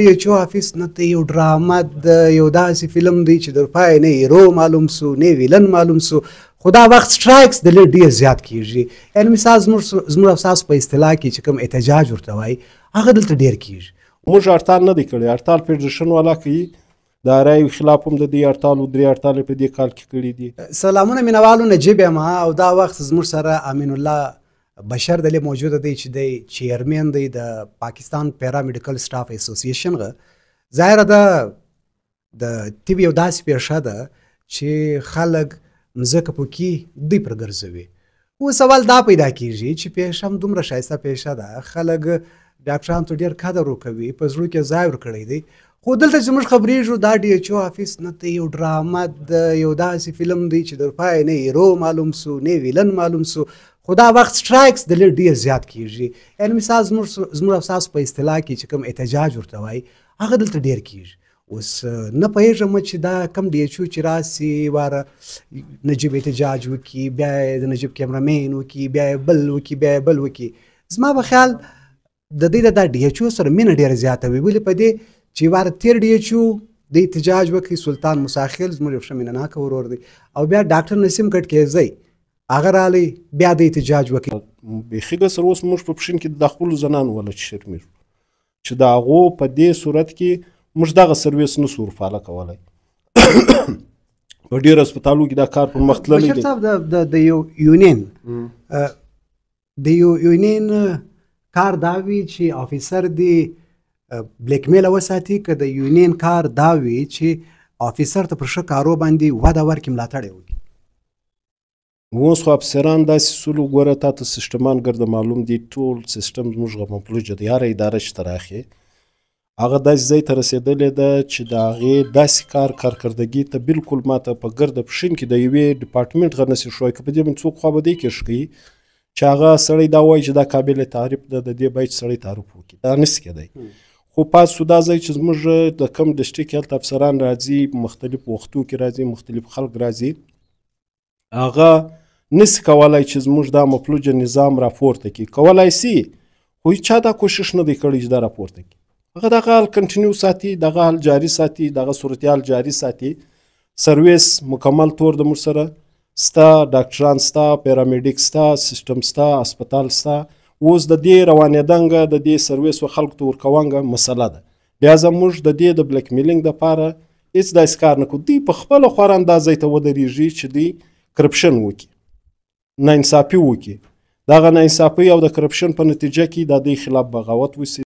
ډي ایچ او افیس نته یو ډراما د یو داسې فلم دی چې در پای نه هیرو معلوم سو نه ویلن معلوم سو خدا وخت سټرایکس د لړ ډیر زیات کیږي ان مثال زموږ زموږ اساس په اصطلاح کې چې کوم احتجاج ورته وای هغه دلته ډیر کیږي موږ ارتال نه دی کړی ارتال فدرېشن والا کوي دا رای خلاف هم د دې هړتال او درې هړتال په دې کال کې کړی دي سلامونه مینوالو نجیب ما او دا وخت زموږ سره امین الله بشر دلې موجوده دی چې د چیرمن دی د پاکستان پیرا میډیکل سټاف اسوسییشن غ ظاهر ده د طبي یو داسې پیښه ده چې خلک مزکه پوکي دی پر ګرځوي او سوال دا پیدا کیږي چې پیښه هم دومره شایسته پیښه ده خلک ډاکټرانو ته ډیر قدر وکوي په زړه کې ځای ورکړي دی خو دلته زموږ خبرې جو دا ډي ایچ او افیس نه ته یو ډراما د یو داسې فلم دی چې در پای نه هیرو معلوم سو نه ویلن معلوم سو خو دا وخت سټرایکس د لیر ډیر زیات کیږي یعنی مثال زموږ زموږ اساس په اصطلاح کې چې کوم احتجاج ورته وای هغه دلته ډیر کیږي اوس نه پېژم چې دا کم دی چې راسي وار نجیب احتجاج وکي بیا د نجیب کیمرامین وکي بیا بل وکي بیا بل وکي زما په خیال د دې د ډی ایچ او سره مینه ډیره زیاته وي ولې په دې چې وار تیر ډی ایچ او د احتجاج وکي سلطان مساخیل زموږ ښه مینه ناک ورور دی او بیا ډاکټر نسیم کټ کېزی هغه رالی بیا د احتجاج وکړي بیخي د سر اوس موږ په پښین کې د خپل زنان ولا چې شرمېږو چې د هغو په دې صورت کې موږ دغه سرویس نه سور فعاله کولای په ډیر هسپتالو کې دا کار پر مخ تللی دی صاحب د د یو یونین د یو یونین کار دا وی چې افیسر دی بلیک میل وساتي که د یونین کار دا وی چې افیسر ته پر ښه کارو باندې وده ورکړي ملاتړ وکړي اوس خو افسران داسې سولو ګوره تا ته سیسټمان ګرده معلوم دی ټول سیسټم زموږ غمپلوجه ده یاره اداره چې تراخي هغه داسې ځای ته رسېدلې ده چې د هغې داسې کار کارکردګي ته بالکل ماته په ګرده پښین کې د یوې ډپارټمنټ غر نسي شوی که په دې باندې څوک خوا به دی کې ښکوي چې هغه سړی دا وایي چې دا قابل تعریف ده د دې باید سړی تعریف وکړي دا نسي کېدی خو پاسو دا ځای چې زموږ د کم ډسټریک هلته افسران راځي مختلف وختو کې راځي مختلف خلک راځي هغه نسی کولای چې زموږ دا مفلوجه نظام راپورته کړي کولای سي خو چا دا کوشش نه دی کړی چې دا راپورته کړي هغه دغه حال کنټینیو ساتي دغه حال جاري ساتي دغه صورتحال جاري ساتي سرویس مکمل تور د موږ سره ستا ډاکټران ستا پیرامیډیک ستا سیستم ستا هسپتال ستا اوس د دې روانېدنګه د دې سرویس و خلکو ته ورکوانګه مسله ده لہذا موږ د دې د بلیک میلینګ دپاره هېڅ داسې کار نه کوو دوی په خپله خوار اندازې ته ودرېږي چې دوی کرپشن وکړي ناانصافي وکړي دغه ناانصافي او د کرپشن په نتیجه کې د دوی خلاف بغاوت وسي